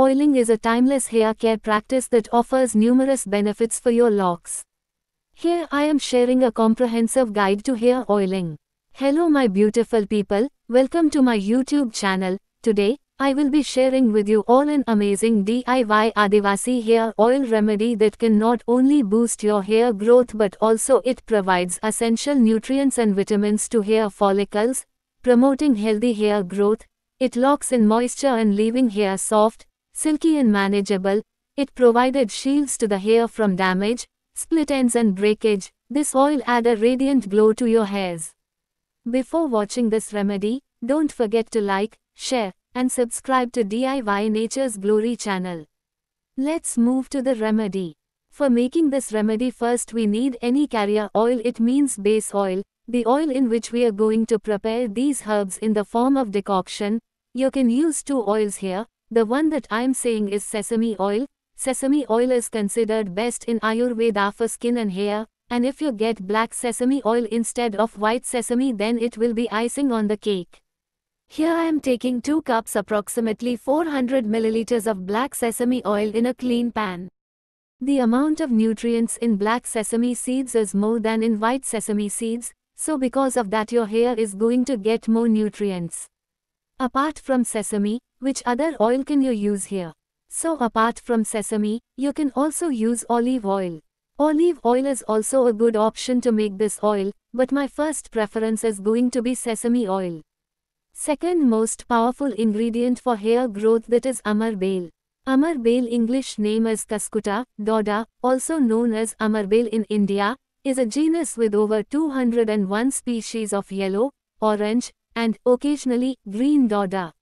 Oiling is a timeless hair care practice that offers numerous benefits for your locks. Here I am sharing a comprehensive guide to hair oiling. Hello my beautiful people, welcome to my YouTube channel. Today, I will be sharing with you all an amazing DIY Adivasi hair oil remedy that can not only boost your hair growth but also it provides essential nutrients and vitamins to hair follicles, promoting healthy hair growth, it locks in moisture and leaving hair soft, silky and manageable, it provided shields to the hair from damage, split ends and breakage, this oil add a radiant glow to your hairs. Before watching this remedy, don't forget to like, share, and subscribe to DIY Nature's Glory channel. Let's move to the remedy. For making this remedy first we need any carrier oil it means base oil, the oil in which we are going to prepare these herbs in the form of decoction. You can use two oils here, the one that I'm saying is sesame oil. Sesame oil is considered best in Ayurveda for skin and hair, and if you get black sesame oil instead of white sesame then it will be icing on the cake. Here I am taking 2 cups approximately 400 milliliters of black sesame oil in a clean pan. The amount of nutrients in black sesame seeds is more than in white sesame seeds, so because of that your hair is going to get more nutrients. Apart from sesame, which other oil can you use here? So apart from sesame, you can also use olive oil. Olive oil is also a good option to make this oil, but my first preference is going to be sesame oil. Second most powerful ingredient for hair growth that is amarbale. Amarbale English name is Kaskuta, Doda, also known as amarbale in India, is a genus with over 201 species of yellow, orange, and occasionally green Doda.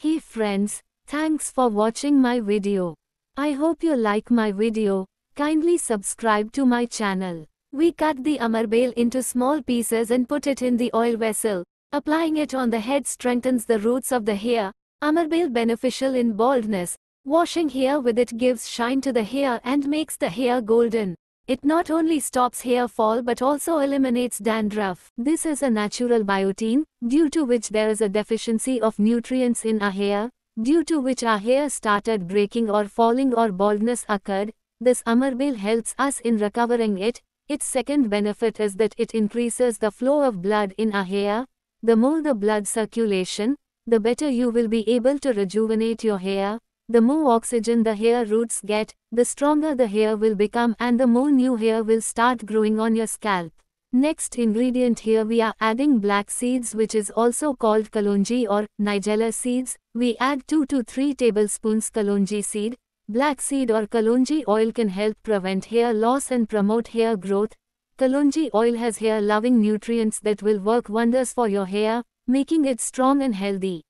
Hey friends, thanks for watching my video. I hope you like my video, kindly subscribe to my channel. We cut the amarbale into small pieces and put it in the oil vessel. Applying it on the head strengthens the roots of the hair. Amarbale beneficial in baldness. Washing hair with it gives shine to the hair and makes the hair golden. It not only stops hair fall but also eliminates dandruff. This is a natural biotin, due to which there is a deficiency of nutrients in our hair, due to which our hair started breaking or falling or baldness occurred. This Amarbil helps us in recovering it. Its second benefit is that it increases the flow of blood in our hair. The more the blood circulation, the better you will be able to rejuvenate your hair. The more oxygen the hair roots get, the stronger the hair will become and the more new hair will start growing on your scalp. Next ingredient here we are adding black seeds which is also called kalonji or nigella seeds. We add 2 to 3 tablespoons kalonji seed. Black seed or kalonji oil can help prevent hair loss and promote hair growth. Kalonji oil has hair loving nutrients that will work wonders for your hair, making it strong and healthy.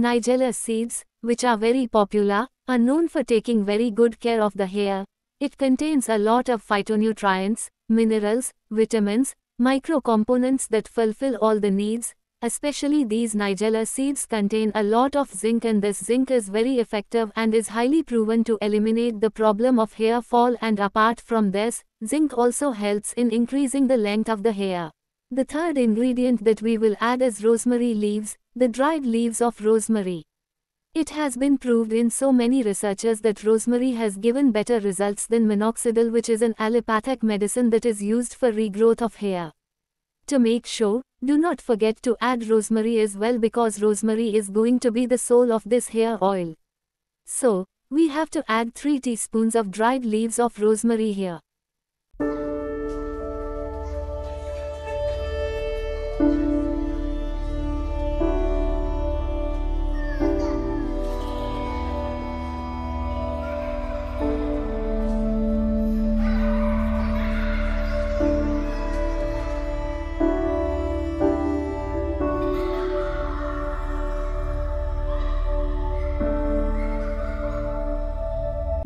Nigella seeds, which are very popular, are known for taking very good care of the hair. It contains a lot of phytonutrients, minerals, vitamins, microcomponents that fulfill all the needs, especially these Nigella seeds contain a lot of zinc and this zinc is very effective and is highly proven to eliminate the problem of hair fall and apart from this, zinc also helps in increasing the length of the hair. The third ingredient that we will add is rosemary leaves, the dried leaves of rosemary. It has been proved in so many researchers that rosemary has given better results than minoxidil which is an allopathic medicine that is used for regrowth of hair. To make sure, do not forget to add rosemary as well because rosemary is going to be the soul of this hair oil. So, we have to add 3 teaspoons of dried leaves of rosemary here.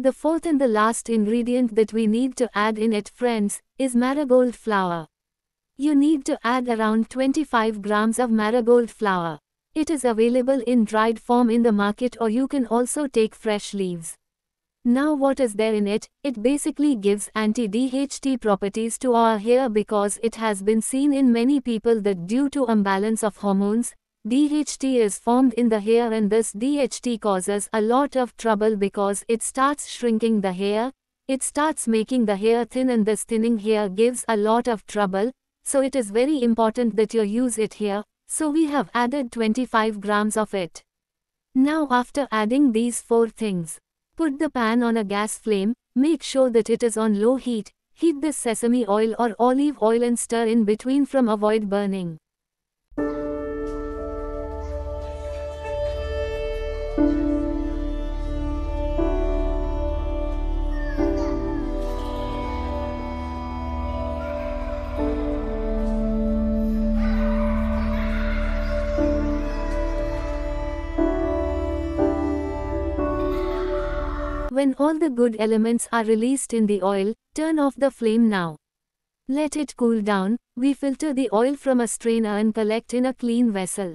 The fourth and the last ingredient that we need to add in it friends, is marigold flower. You need to add around 25 grams of marigold flour. It is available in dried form in the market or you can also take fresh leaves. Now what is there in it? It basically gives anti-DHT properties to our hair because it has been seen in many people that due to imbalance of hormones, DHT is formed in the hair and this DHT causes a lot of trouble because it starts shrinking the hair, it starts making the hair thin and this thinning hair gives a lot of trouble, so it is very important that you use it here, so we have added 25 grams of it. Now after adding these four things, put the pan on a gas flame, make sure that it is on low heat, heat this sesame oil or olive oil and stir in between from avoid burning. When all the good elements are released in the oil, turn off the flame now. Let it cool down, we filter the oil from a strainer and collect in a clean vessel.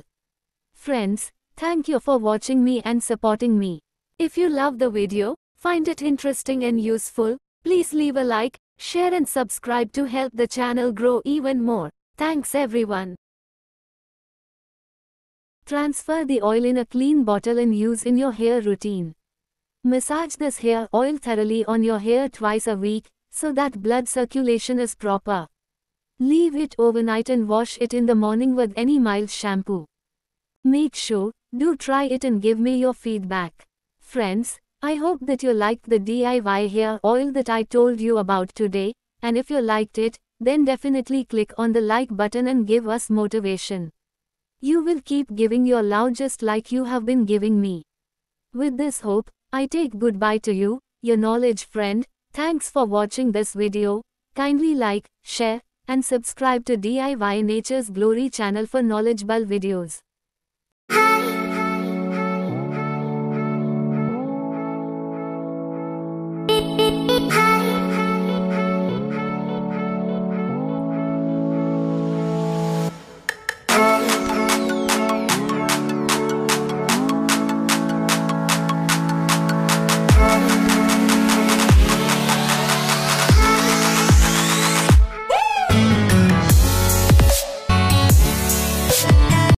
Friends, thank you for watching me and supporting me. If you love the video, find it interesting and useful, please leave a like, share and subscribe to help the channel grow even more. Thanks everyone. Transfer the oil in a clean bottle and use in your hair routine. Massage this hair oil thoroughly on your hair twice a week, so that blood circulation is proper. Leave it overnight and wash it in the morning with any mild shampoo. Make sure, do try it and give me your feedback. Friends, I hope that you liked the DIY hair oil that I told you about today, and if you liked it, then definitely click on the like button and give us motivation. You will keep giving your loudest like you have been giving me. With this hope, I take goodbye to you, your knowledge friend. Thanks for watching this video. Kindly like, share, and subscribe to DIY Nature's Glory channel for knowledgeable videos. Hi.